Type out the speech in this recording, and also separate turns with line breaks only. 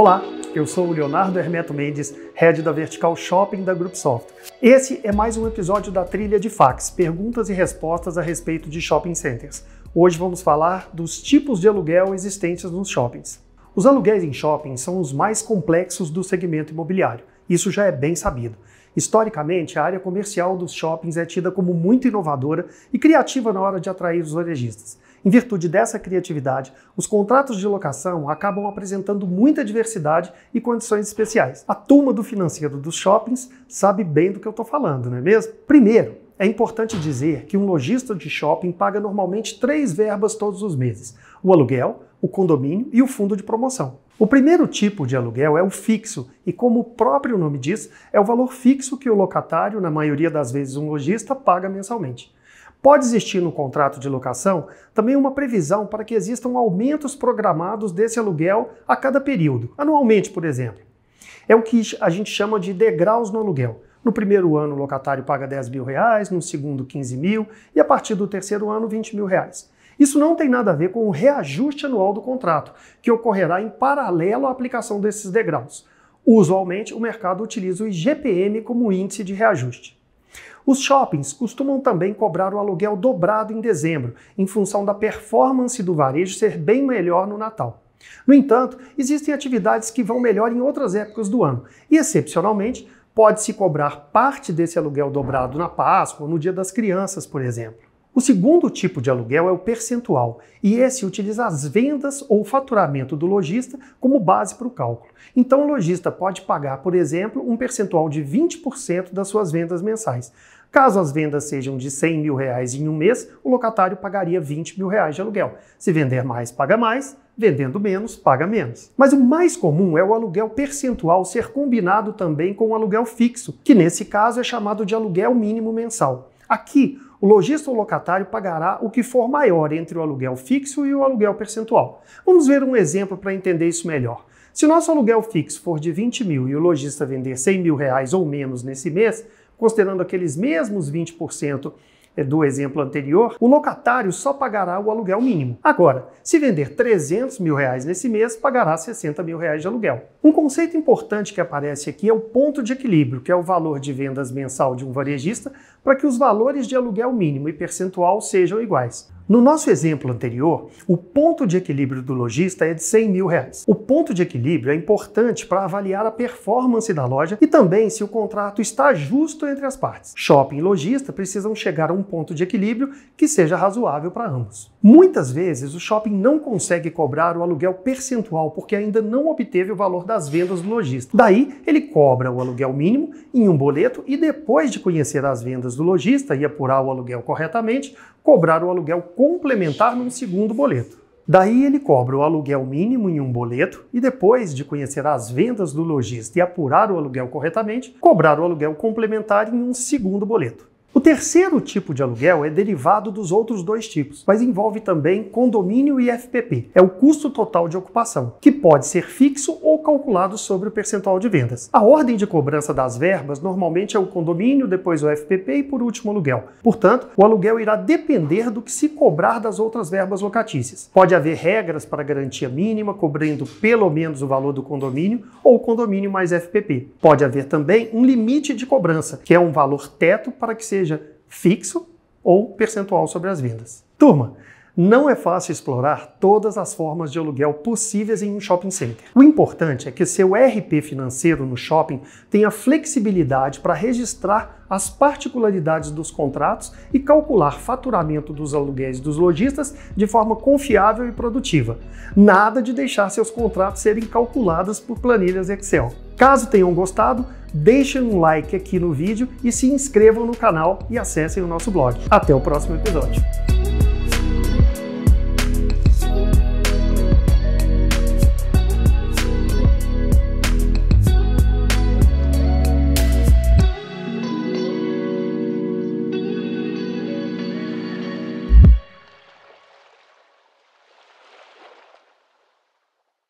Olá, eu sou o Leonardo Hermeto Mendes, head da Vertical Shopping da Group Software. Esse é mais um episódio da trilha de fax, perguntas e respostas a respeito de shopping centers. Hoje vamos falar dos tipos de aluguel existentes nos shoppings. Os aluguéis em shoppings são os mais complexos do segmento imobiliário. Isso já é bem sabido. Historicamente, a área comercial dos shoppings é tida como muito inovadora e criativa na hora de atrair os varejistas. Em virtude dessa criatividade, os contratos de locação acabam apresentando muita diversidade e condições especiais. A turma do financeiro dos shoppings sabe bem do que eu estou falando, não é mesmo? Primeiro, é importante dizer que um lojista de shopping paga normalmente três verbas todos os meses: o aluguel, o condomínio e o fundo de promoção. O primeiro tipo de aluguel é o fixo, e como o próprio nome diz, é o valor fixo que o locatário, na maioria das vezes um lojista, paga mensalmente. Pode existir no contrato de locação também uma previsão para que existam aumentos programados desse aluguel a cada período, anualmente, por exemplo. É o que a gente chama de degraus no aluguel. No primeiro ano, o locatário paga 10 mil reais, no segundo, 15 mil, e a partir do terceiro ano, 20 mil reais. Isso não tem nada a ver com o reajuste anual do contrato, que ocorrerá em paralelo à aplicação desses degraus. Usualmente, o mercado utiliza o IGPM como índice de reajuste. Os shoppings costumam também cobrar o aluguel dobrado em dezembro, em função da performance do varejo ser bem melhor no Natal. No entanto, existem atividades que vão melhor em outras épocas do ano e, excepcionalmente, pode-se cobrar parte desse aluguel dobrado na Páscoa ou no Dia das Crianças, por exemplo. O segundo tipo de aluguel é o percentual, e esse utiliza as vendas ou faturamento do lojista como base para o cálculo. Então, o lojista pode pagar, por exemplo, um percentual de 20% das suas vendas mensais. Caso as vendas sejam de 100 mil reais em um mês, o locatário pagaria 20 mil reais de aluguel. Se vender mais, paga mais, vendendo menos, paga menos. Mas o mais comum é o aluguel percentual ser combinado também com o aluguel fixo, que nesse caso é chamado de aluguel mínimo mensal. Aqui, o lojista ou locatário pagará o que for maior entre o aluguel fixo e o aluguel percentual. Vamos ver um exemplo para entender isso melhor. Se nosso aluguel fixo for de 20 mil e o lojista vender 100 mil reais ou menos nesse mês, considerando aqueles mesmos 20% é do exemplo anterior, o locatário só pagará o aluguel mínimo. Agora, se vender 300 mil reais nesse mês, pagará 60 mil reais de aluguel. Um conceito importante que aparece aqui é o ponto de equilíbrio, que é o valor de vendas mensal de um varejista para que os valores de aluguel mínimo e percentual sejam iguais. No nosso exemplo anterior, o ponto de equilíbrio do lojista é de 100 mil reais. O ponto de equilíbrio é importante para avaliar a performance da loja e também se o contrato está justo entre as partes. Shopping e lojista precisam chegar a um ponto de equilíbrio que seja razoável para ambos. Muitas vezes o shopping não consegue cobrar o aluguel percentual porque ainda não obteve o valor das vendas do lojista. Daí ele cobra o aluguel mínimo em um boleto e depois de conhecer as vendas do lojista e apurar o aluguel corretamente, cobrar o aluguel complementar num segundo boleto. Daí ele cobra o aluguel mínimo em um boleto e depois de conhecer as vendas do lojista e apurar o aluguel corretamente, cobrar o aluguel complementar em um segundo boleto. O terceiro tipo de aluguel é derivado dos outros dois tipos, mas envolve também condomínio e FPP. É o custo total de ocupação, que pode ser fixo ou calculado sobre o percentual de vendas. A ordem de cobrança das verbas normalmente é o condomínio, depois o FPP e por último o aluguel. Portanto, o aluguel irá depender do que se cobrar das outras verbas locatícias. Pode haver regras para garantia mínima, cobrindo pelo menos o valor do condomínio ou condomínio mais FPP. Pode haver também um limite de cobrança, que é um valor teto para que seja seja fixo ou percentual sobre as vendas. Turma, não é fácil explorar todas as formas de aluguel possíveis em um shopping center. O importante é que seu RP financeiro no shopping tenha flexibilidade para registrar as particularidades dos contratos e calcular faturamento dos aluguéis dos lojistas de forma confiável e produtiva. Nada de deixar seus contratos serem calculados por planilhas Excel. Caso tenham gostado, deixem um like aqui no vídeo e se inscrevam no canal e acessem o nosso blog. Até o próximo episódio.